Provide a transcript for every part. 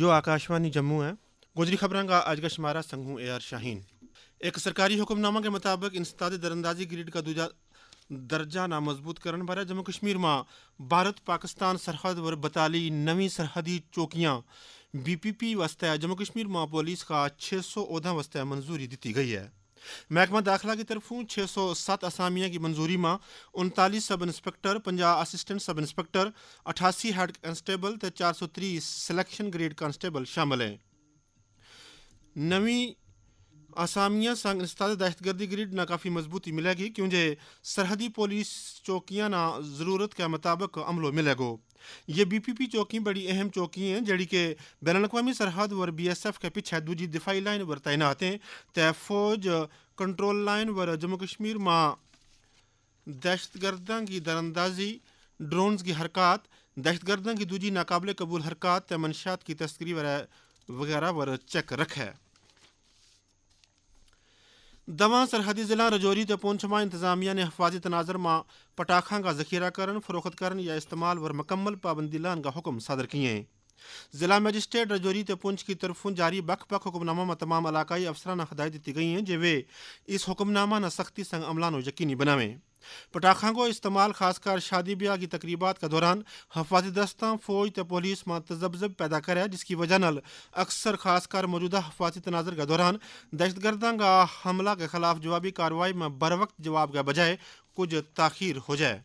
यो आकाशवाणी जम्मू है गुजरी खबरों का आज का शुमारा संघू ए आर शाहीन एक सरकारी हुक्मनामा के मुताबिक इंसदाद दरअंदाजी ग्रिड का दूजा दर्जा नामजबूत करने बारे जम्मू कश्मीर में भारत पाकिस्तान सरहद पर बताली नवी सरहदी चौकियां बीपीपी वास्ते जम्मू कश्मीर में पुलिस का छः सौ उहदा वास्ते मंजूरी दी गई है महकमा दाखिला की तरफों छः सौ सत्त असामिया की मंजूरी में उनतालीस सब इंस्पेक्टर पंजा असिस्टेंट सब इंस्पेक्टर अठासी हेड कांस्टेबल चार सौ त्री सिलेक्शन ग्रेड कांस्टेबल शामिल हैं नवी असामिया संघ इंस्ताद दहशतगर्दी ग्रिड ना काफ़ी मजबूती मिलेगी क्योंकि सरहदी पुलिस चौकियाँ ना ज़रूरत के मुताबिक अमलों मिलेगा ये पी पी चौकी बड़ी अहम चौकी हैं जड़ी के बैन अवी सरहद वर बी एस एफ के पीछे दूजी दिफाई लाइन पर तैनात हैं ते फौज कंट्रोल लाइन पर जम्मू कश्मीर मां दहशतगर्दों की दरअंदाजी ड्रोन्स की हरकत दहशतगर्दों की दूजी नाकबले कबूल हरकत ते मनशात की तस्करी वगैरह पर चेक रखे दवा सरहदी ज़िला रजौरी तो पुंछ मां इंतज़ामिया ने हफाजी तनाजर मां पटाखा का जखीरा करन फरोख्त करन या इस्तेमाल वर मकम्मल पाबंदी लान का हुक्म सदर किए जिला मजिस्ट्रेट रजौरी ते पुंछ की तरफों जारी बख बख हुक्मनामा में तमाम इलाकई अफसरान हदायत दी गई हैं जे वे इस हुक्मनामा न सख्ती संग अमलान यकीनी बनावें पटाखों को इस्तेमाल खासकर शादी ब्याह की तकरीबा के दौरान हफाजी दस्ता फौज तो पुलिस में तजबजब पैदा करे जिसकी वजह न अक्सर खासकर मौजूदा हफाजी तनाजर के दौरान दहशतगर्दा का हमला के खिलाफ जवाबी कार्रवाई में बर वक्त जवाब के बजाय कुछ ताखिर हो जाए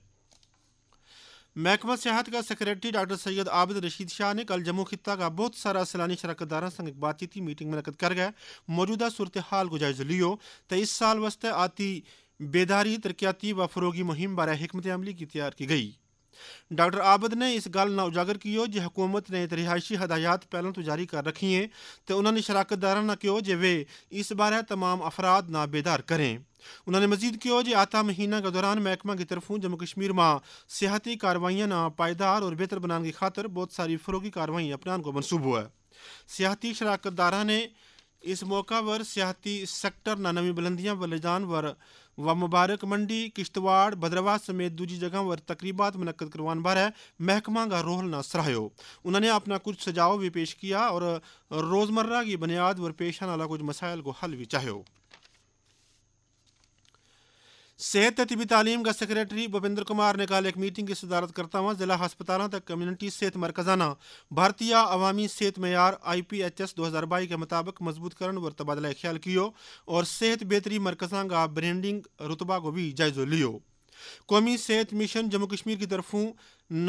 महकमा सेहत का सेक्रेटरी डॉक्टर सैयद आबिद रशीद शाह ने कल जम्मू खिता का बहुत सारा सैलानी शरकतदारा संग एक बातचीती मीटिंग मुनद कर गए मौजूदा सूरत हाल को जायजा लियो तो इस साल वस्ते आती बेदारी तरक्याती व फरोगी मुहिम बारे हमत अमली की तैयार की गई डॉक्टर आबद ने इस गल ना उजागर कियो जे हुकूमत ने रिहायशी हदायत पहलों तो जारी कर रखी है तो उन्होंने शराकतदारा न कियो जे वे इस बारे तमाम अफराद ना बेदार करें उन्होंने मजीद कियो जे आता महीना के दौरान महकमा की तरफों जम्मू कश्मीर में सियाती कार्रवाइया ना पायदार और बेहतर बनाने की खातर बहुत सारी फरोगी कार्रवाई अपनाने को मनसूब हुआ है सियाती शराकतदारा ने इस मौका पर सियाती सैक्टर नानवी बुलंदियां व लजान वर व मुबारक मंडी किश्तवाड़ भद्रवाह समेत दूजी जगह पर तकरीबात मुनकद करवान बारे महकमा का ना सराहो उन्होंने अपना कुछ सुझाव भी पेश किया और रोज़मर्रा की बुनियाद व पेशा नाला कुछ मसायल को हल भी चाहो सेहत ते तबी तालीम का सेक्रेटरी भुपेंद्र कुमार ने कल एक मीटिंग की सदारत करता हुआ जिला हस्पतालों तक कम्युनिटी सेहत मरकजाना भारतीय अवामी सेहत मैार आई पी एच एस दो हज़ार बाई के मुताबिक मजबूत करण और तबादला ख्याल कियो और सेहत बेहतरी मरकजा का ब्रेंडिंग रुतबा को भी जायजो लियो कौमी सेहत मिशन जम्मू कश्मीर की तरफों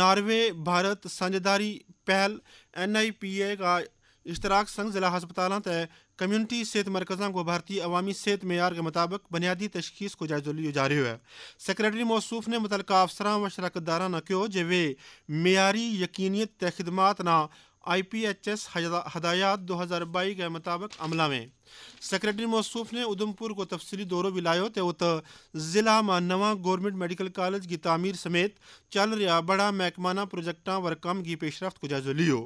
नार्वे भारत साझेदारी पहल एन आई पी ए का इश्तराक संघ जिला हस्पताल त कम्यूनिटी सेहत मरकज़ा को भारतीय अवामी सेहत मैार के मुताबिक बुनियादी तशखीस को जायजो लियो जारी है सेक्रेटरी मौसूफ ने मुतल अफसर व शराकतदारा ने किया जे वे मैारी यकीनीत खिदमात ना आई पी एच एस हदायात दो हज़ार बाई के मुताबिक अमला में सेक्रेटरी मौसूफ ने उधमपुर को तफसली भी लाया तो उत ज़िला में नवा गौरमेंट मेडिकल कॉलेज की तमीर समेत चल रहा बड़ा महकमाना प्रोजेक्टा वर कम की पेशरफ को जायजा लियो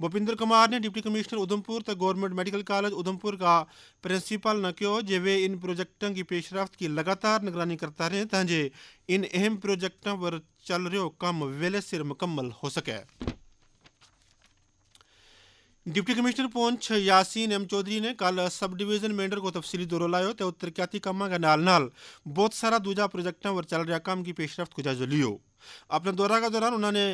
भूपिंदर कुमार ने डिप्टी कमिश्नर उधमपुर तो गौरमेंट मेडिकल कॉलेज उधमपुर का प्रिंसिपल न कहो जे वे इन प्रोजेक्टों की पेशरफ की लगातार निगरानी करता रहे ताजे इन अहम प्रोजेक्टों पर चल रो कम वेले सिर मुकम्मल हो सके deputy commissioner Poonch Yasin M Chaudhary ने कल सब डिवीजन मैंडर को तफसीली दौरा लायो तो तरक्याती काम के नाल नाल बहुत सारा दूजा प्रोजेक्टों पर चल रहा काम की पेशरफ जायजा लियो अपने दौरा के दौरान उन्होंने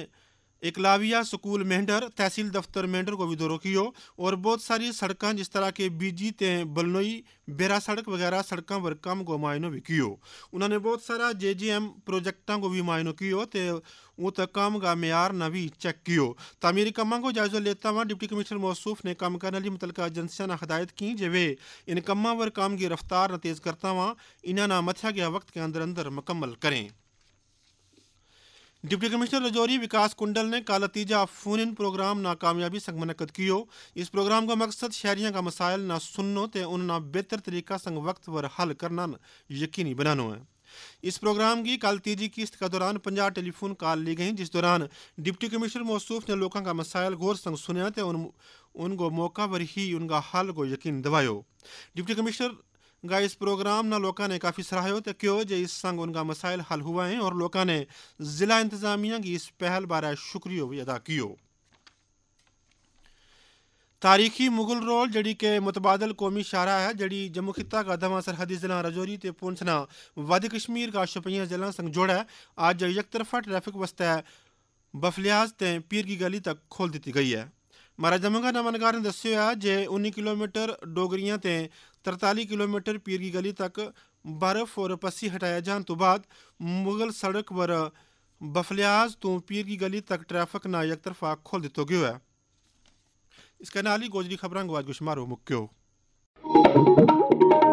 एकलाविया स्कूल मेंढर तहसील दफ्तर मेंढर को भी दो रोकियो और बहुत सारी सड़क जिस तरह के बीजी ते बलनोई बेरा सड़क वगैरह सड़क काम को मायनो भी कियो उन्होंने बहुत सारा जे जी एम प्रोजेक्टा को भी मायनो कियो ते वो तक काम का मैार न भी चेक कियो तमीरी कमा को जायजा लेता हुआ डिप्टी कमिश्नर मौसूफ ने काम करने वाली मुतलका एजेंसियां ने हदायत की जे वे इन कमा पर काम की रफ्तार न तेज़ करता हुआ इन्हें ना मथिया गया वक्त के अंदर अंदर मुकम्मल करें डिप्टी कमिश्नर रजौरी विकास कुंडल ने का लतीजा फोन इन प्रोग्राम नाकामयाबी संग मनकद कियो इस प्रोग्राम का मकसद शहरियों का मसाइल ना सुनो ते उन बेहतर तरीका संग वक्त वर हल करना यकीनी बनानो है इस प्रोग्राम की कल तीजी किस्त का दौरान पंजा टेलीफोन कॉल ली गई जिस दौरान डिप्टी कमिश्नर मौसूफ ने लोगों का मसाइल गौर संग सुनया उनको मौका पर ही उनका हल को यकीन दवायो डिप्टी कमिश्नर ਗਾ ਇਸ ਪ੍ਰੋਗਰਾਮ ਨਾਲ ਲੋਕਾਂ ਨੇ ਕਾਫੀ ਸਰਾਹਿਓ ਤੇ ਕਿਉ ਜੇ ਇਸ ਸੰਗ ਉਹਨਾਂ ਮਸਾਇਲ ਹੱਲ ਹੋਏ ਔਰ ਲੋਕਾਂ ਨੇ ਜ਼ਿਲ੍ਹਾ ਇੰਤਜ਼ਾਮੀਆਂ ਦੀ ਇਸ ਪਹਿਲ ਬਾਰੇ ਸ਼ੁਕਰੀਆ ਵੀ ਅਦਾ ਕੀਓ तारीखी मुगल रोल जड़ी के मुतबादल कौमी शारा है जड़ी जम्मू खिता का दवा सरहदी जिला रजौरी से पुंछना वादी कश्मीर का शोपिया जिला संग जोड़ा है आज एक ट्रैफिक वस्ते बफलियाज ते पीर गली तक खोल दी गई है ਮਹਾਰਾਜਾ ਦਮੰਗਾ ਨਾਮਨਕਾਰ ਨੇ ਦੱਸਿਆ ਜੇ 19 ਕਿਲੋਮੀਟਰ ਡੋਗਰੀਆਂ ਤੇ 43 ਕਿਲੋਮੀਟਰ ਪੀਰਗੀ ਗਲੀ ਤੱਕ ਬਰਫ਼ ਔਰ ਪੱਸੀ ਹਟਾਇਆ ਜਾਣ ਤੋਂ ਬਾਅਦ ਮੁਗਲ ਸੜਕ ਪਰ बफलियाज तो पीर की गली तक ट्रैफिक ना एक तरफा खोल दिता गया है इसके नाली गोजरी खबर आज गुशमारो मुक्यो